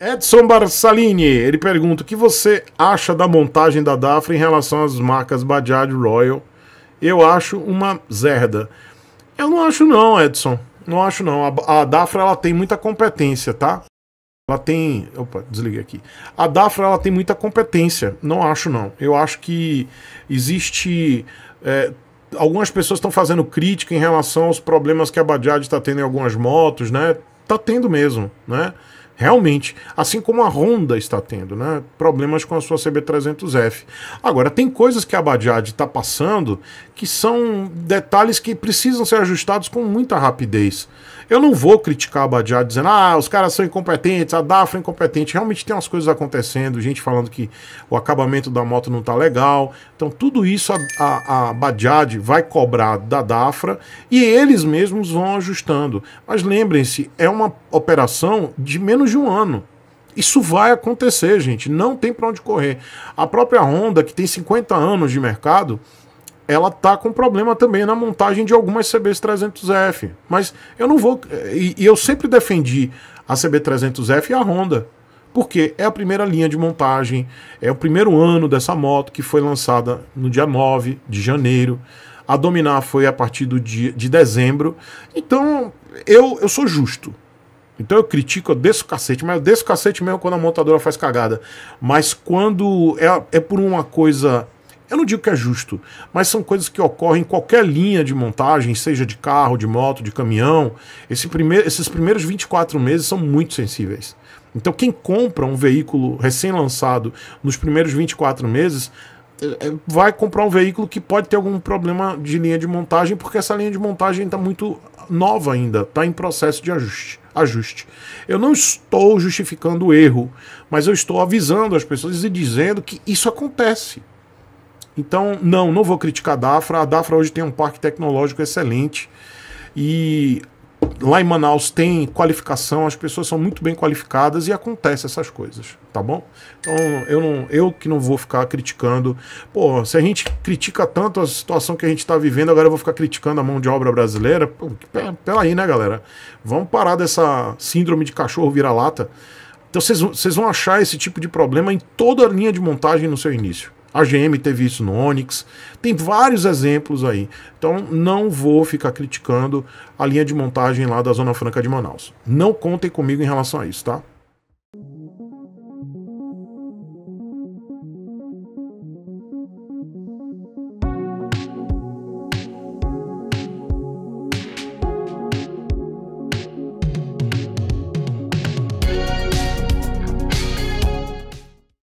Edson Barsalini, ele pergunta: o que você acha da montagem da Dafra em relação às marcas Bajaj Royal? Eu acho uma zerda. Eu não acho não, Edson. Não acho não. A, a Dafra ela tem muita competência, tá? Ela tem, opa, desliguei aqui. A Dafra ela tem muita competência. Não acho não. Eu acho que existe é, algumas pessoas estão fazendo crítica em relação aos problemas que a Bajaj está tendo em algumas motos, né? Tá tendo mesmo, né? Realmente, assim como a Honda está tendo, né? Problemas com a sua CB300F. Agora, tem coisas que a Bajaj está passando que são detalhes que precisam ser ajustados com muita rapidez. Eu não vou criticar a Badiá dizendo, ah, os caras são incompetentes, a DAFRA é incompetente. Realmente tem umas coisas acontecendo, gente falando que o acabamento da moto não está legal. Então, tudo isso a, a, a Badiad vai cobrar da DAFRA e eles mesmos vão ajustando. Mas lembrem-se, é uma operação de menos de um ano. Isso vai acontecer, gente. Não tem para onde correr. A própria Honda, que tem 50 anos de mercado, ela tá com problema também na montagem de algumas CB300F. Mas eu não vou. Eh, e, e eu sempre defendi a CB300F e a Honda. Porque é a primeira linha de montagem, é o primeiro ano dessa moto que foi lançada no dia 9 de janeiro. A dominar foi a partir do dia de dezembro. Então, eu, eu sou justo. Então eu critico, eu desço o cacete, mas eu desço o cacete mesmo quando a montadora faz cagada. Mas quando é, é por uma coisa eu não digo que é justo, mas são coisas que ocorrem em qualquer linha de montagem, seja de carro, de moto, de caminhão. Esse primeir, esses primeiros 24 meses são muito sensíveis. Então, quem compra um veículo recém-lançado nos primeiros 24 meses eh, eh, vai comprar um veículo que pode ter algum problema de linha de montagem, porque essa linha de montagem está muito nova ainda, está em processo de ajuste. ajuste. Eu não estou justificando o erro, mas eu estou avisando as pessoas e dizendo que isso acontece. Então, não, não vou criticar a Dafra. A Dafra hoje tem um parque tecnológico excelente. E lá em Manaus tem qualificação, as pessoas são muito bem qualificadas e acontece essas coisas, tá bom? Então eu não, eu que não vou ficar criticando. Pô, se a gente critica tanto a situação que a gente está vivendo, agora eu vou ficar criticando a mão de obra brasileira. Pô, aí, né, galera? Vamos parar dessa síndrome de cachorro vira-lata. Então vocês vão achar esse tipo de problema em toda a linha de montagem no seu início. A GM teve isso no Onix. Tem vários exemplos aí. Então não vou ficar criticando a linha de montagem lá da Zona Franca de Manaus. Não contem comigo em relação a isso, tá?